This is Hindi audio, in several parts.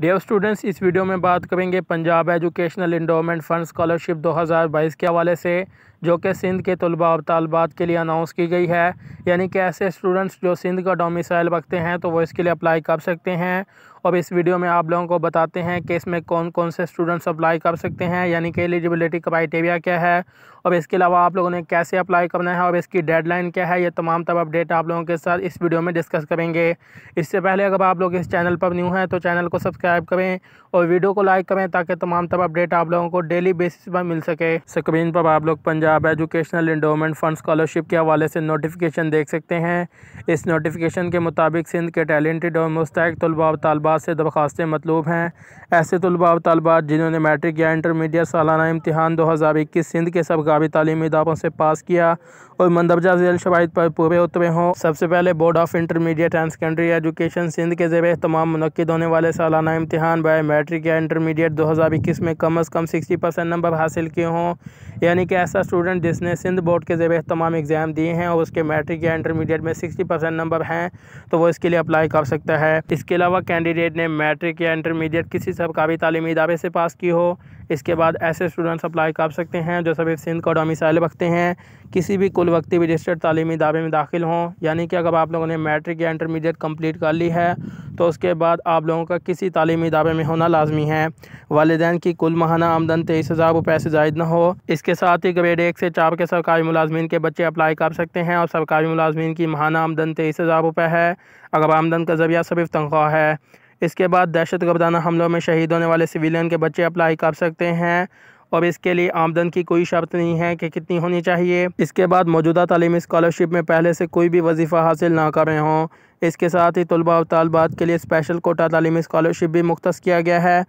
डियर स्टूडेंट्स इस वीडियो में बात करेंगे Punjab educational endowment fund scholarship 2022 के हवाले से जो कि सिंध के तलबा और तलबात के लिए अनाउंस की गई है यानी कि ऐसे स्टूडेंट्स जो सिंध का डोमिसाइल रखते हैं तो वो इसके लिए अप्लाई कर सकते हैं और इस वीडियो में आप लोगों को बताते हैं कि इसमें कौन कौन से स्टूडेंट्स अप्लाई कर सकते हैं यानी कि एलिजिबिलिटी क्राइटेरिया क्या है और इसके अलावा आप लोगों ने कैसे अप्लाई करना है और इसकी डेडलाइन क्या है ये तमाम तब अपडेट आप लोगों के साथ इस वीडियो में डिस्कस करेंगे इससे पहले अगर आप लोग इस चैनल पर न्यू हैं तो चैनल को सब्सक्राइब करें और वीडियो को लाइक करें ताकि तमाम तब अपडेट आप लोगों को डेली बेसिस पर मिल सके स्क्रीन पर आप लोग Punjab Punjab educational endowment fund scholarship के हवाले से नोटिफिकेशन देख सकते हैं इस नोटिफिकेशन के मुताबिक सिंध के टैलेंटेड और मुस्तक तलबा तलबात से दरख्वास्तें मतलूब हैं ऐसे तलबा तलबात जिन्होंने मैट्रिक या इंटरमीडिएट सालाना इम्तहान दो हज़ार इक्कीस सिंध के सब गावी तलीमी इदारों से पास किया और मंदरजा झेल शवाद पर पूरे उतरे हों सबसे पहले board of intermediate and secondary education Sindh के जेर तमाम मनद होने वाले सालाना इम्तहान बाय मैट्रिक या इंटरमीडिएट दो हज़ार इक्कीस में कम अज़ कम सिक्सटी परसेंट नंबर हासिल किए हों यानी कि ऐसा स्टूडेंट जिसने सिंध बोर्ड के जेब तमाम एग्ज़ाम दिए हैं और उसके मैट्रिक या इंटरमीडिएट में सिक्सटी परसेंट नंबर हैं तो वो इसके लिए अप्लाई कर सकता है इसके अलावा कैंडिडेट ने मैट्रिक या इंटरमीडिएट किसी सरकारी तालीमी इदारे से पास की हो इसके बाद ऐसे स्टूडेंट्स अप्लाई कर सकते हैं जो सभी सिंध का डोमिसाइल रखते हैं किसी भी कुल वक्ती रजिस्टर्ड तालीमी इदारे में दाखिल हों यानी कि अगर आप लोगों ने मैट्रिक या इंटरमीडिएट कम्प्लीट कर ली है तो उसके बाद आप लोगों का किसी तालीमी इदारे में होना लाजमी है वालदे की कुल माहाना आमदन तेईस हज़ार रुपये से जायद ना हो इसके साथ ही ग्रेड एक से चार के सरकारी मुलाजमन के बच्चे अप्लाई कर सकते हैं और सरकारी मुलाजमन की माहाना आमदन तेईस हज़ार रुपये है अगर आमदन का जरिया सिर्फ तनख्वाह है इसके बाद दहशत गर्दाना हमलों में शहीद होने वाले सिविलियन के बच्चे अप्लाई कर सकते हैं और इसके लिए आमदन की कोई शर्त नहीं है कि कितनी होनी चाहिए इसके बाद मौजूदा तलीमी स्कॉलरशिप में पहले से कोई भी वजीफ़ा हासिल ना कर रहे हों इसके साथ ही तलबा और तलबात के लिए स्पेशल कोटा तलीमी स्कॉलरशिप भी मुख्त किया गया है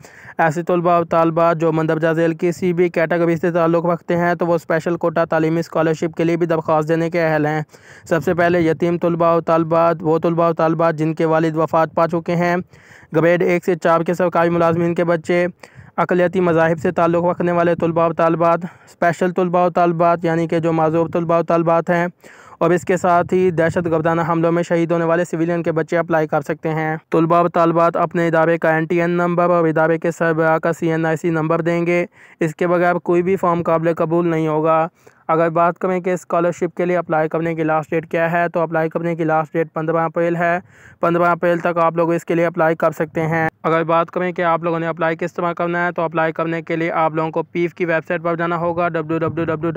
ऐसे तलबा और तलबात जो मंदरजा झेल किसी भी कैटेगरी से ताल्लुक़ रखते हैं तो वो स्पेशल कोटा तलीमी स्कॉलरशिप के लिए भी दरख्वास्त देने के अहल हैं सबसे पहले यतीम तलबा और तलबात वो तलबा और तलबात जिनके वालिद वफात पा चुके हैं ग्रेड एक से चार के सरकारी मुलाजमन के बच्चे अकलीती मजाहब से ताल्लुक़ रखने वाले तलबा तलबात स्पेशल तलबा तलबात यानी कि जो माजूब तलबा तलबात हैं और इसके साथ ही दहशत गर्दाना हमलों में शहीद होने वाले सिविलियन के बच्चे अप्लाई कर सकते हैं तलबा तलबात अपने इदारे का एन टी एन नंबर और इदारे के सरबरा का सी एन आई सी नंबर देंगे इसके बगैर कोई भी फॉर्म काबिल कबूल नहीं होगा अगर बात करें कि स्कॉलरशिप के लिए अप्लाई करने की लास्ट डेट क्या है तो अप्लाई करने की लास्ट डेट पंद्रह अप्रैल है पंद्रह अप्रैल तक आप लोग इसके लिए अप्लाई कर सकते हैं अगर बात करें कि आप लोगों ने अप्लाई किस तरह करना है तो अप्लाई करने के लिए आप लोगों को पीफ e की वेबसाइट पर जाना होगा डब्ल्यू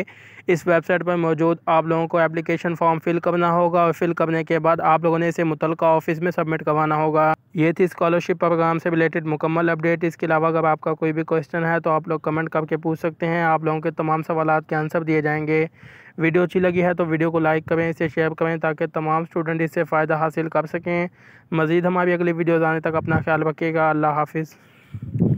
e इस वेबसाइट पर मौजूद आप लोगों को एप्लीकेशन फॉर्म फिल करना होगा और फिल करने के बाद आप लोगों ने इसे मुतल ऑफिस में सबमिट करवाना होगा ये थी स्कॉलरशिप प्रोग्राम से रिलेटेड मुकम्मल अपडेट इसके अलावा अगर आपका कोई भी क्वेश्चन है तो आप लोग कमेंट करके पूछ सकते हैं आप आप लोगों के तमाम सवाल के आंसर दिए जाएंगे वीडियो अच्छी लगी है तो वीडियो को लाइक करें इसे शेयर करें ताकि तमाम स्टूडेंट इससे फ़ायदा हासिल कर सकें मज़ीद हमारी अगली वीडियोज़ आने तक अपना ख्याल रखिएगा अल्लाह हाफिज़